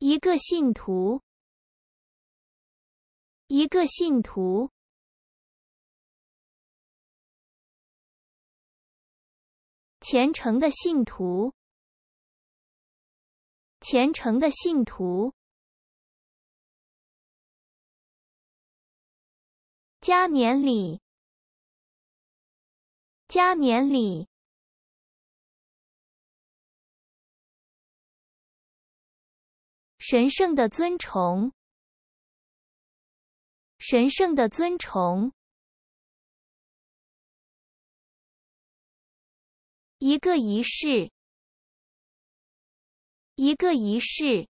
一个信徒，一个信徒，虔诚的信徒，虔诚的信徒，加冕礼，加冕礼。神圣的尊崇，神圣的尊崇，一个仪式，一个仪式，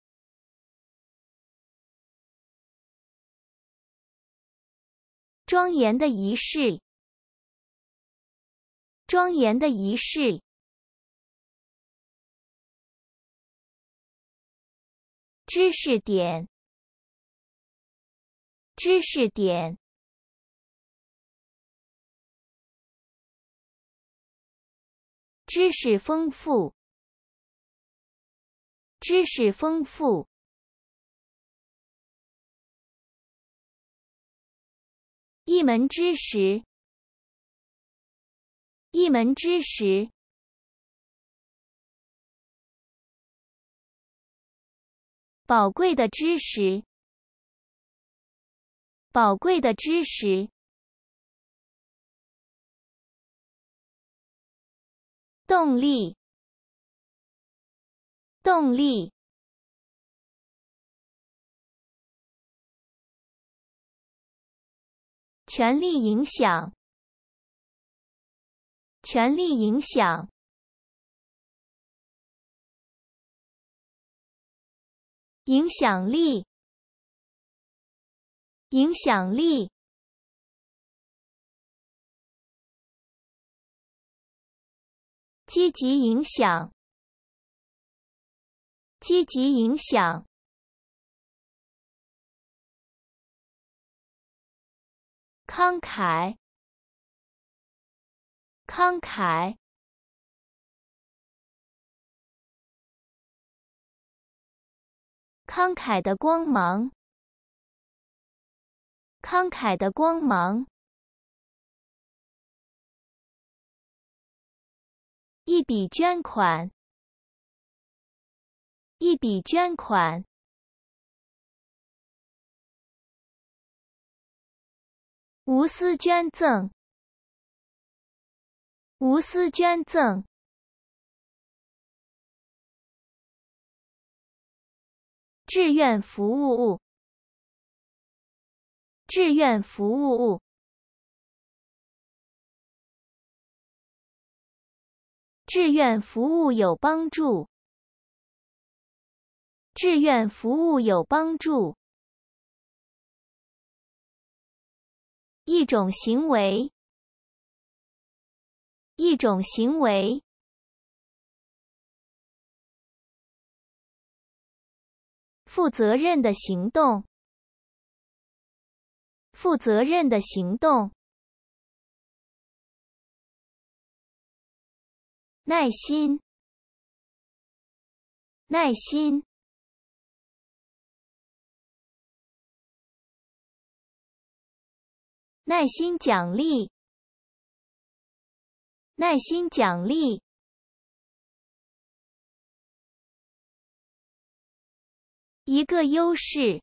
庄严的仪式，庄严的仪式。知识点，知识点，知识丰富，知识丰富，一门知识，一门知识。宝贵的知识，宝贵的知识，动力，动力，权力影响，权力影响。影响力，影响力，积极影响，积极影响，慷慨，慷慨。慷慨的光芒，慷慨的光芒，一笔捐款，一笔捐款，无私捐赠，无私捐赠。志愿服务。志愿服务。志愿服务有帮助。志愿服务有帮助。一种行为。一种行为。负责任的行动，负责任的行动，耐心，耐心，耐心奖励，耐心奖励。一个优势，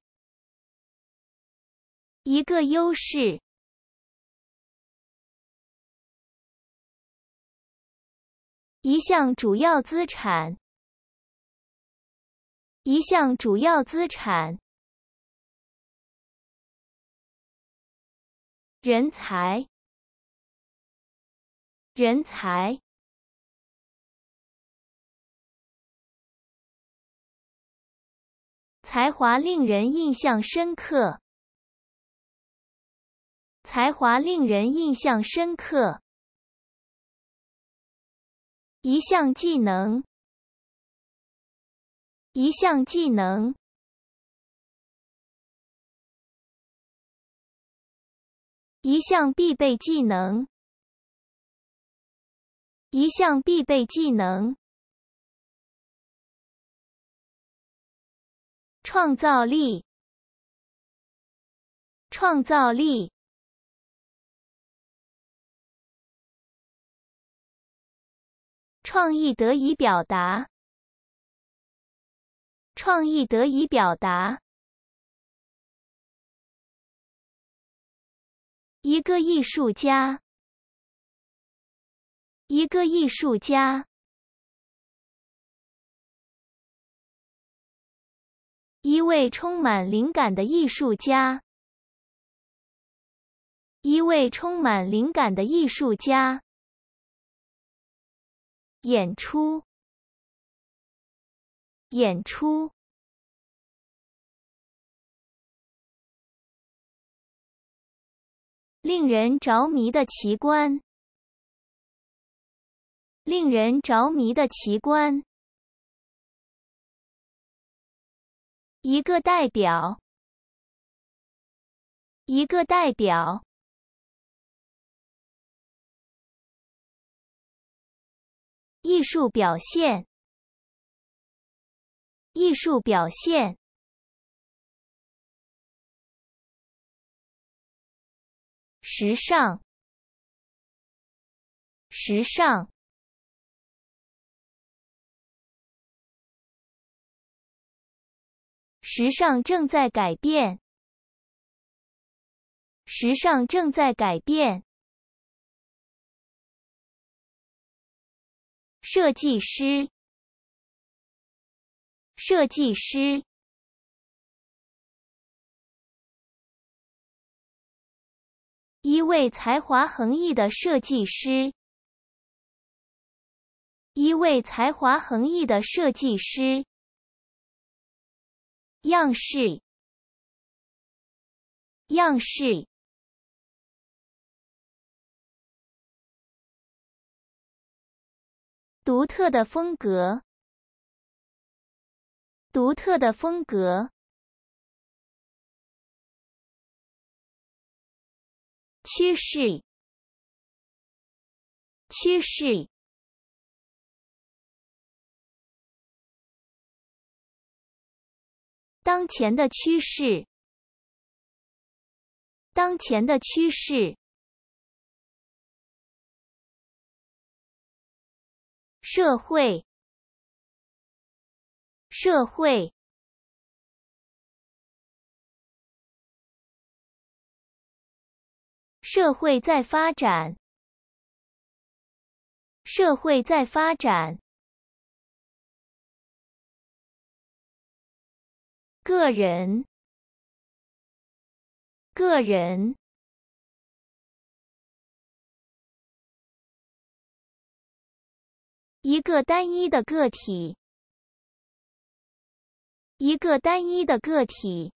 一个优势，一项主要资产，一项主要资产，人才，人才。才华令人印象深刻。才华令人印象深刻。一项技能。一项技能。一项必备技能。一项必备技能。创造力，创造力，创意得以表达，创意得以表达。一个艺术家，一个艺术家。一位充满灵感的艺术家，一位充满灵感的艺术家，演出，演出，令人着迷的奇观，令人着迷的奇观。一个代表，一个代表。艺术表现，艺术表现。时尚，时尚。时尚正在改变。时尚正在改变。设计师，设计师，一位才华横溢的设计师，一位才华横溢的设计师。样式，样式，独特的风格，独特的风格，趋势，趋势。当前的趋势，当前的趋势，社会，社会，社会在发展，社会在发展。个人，个人，一个单一的个体，一个单一的个体。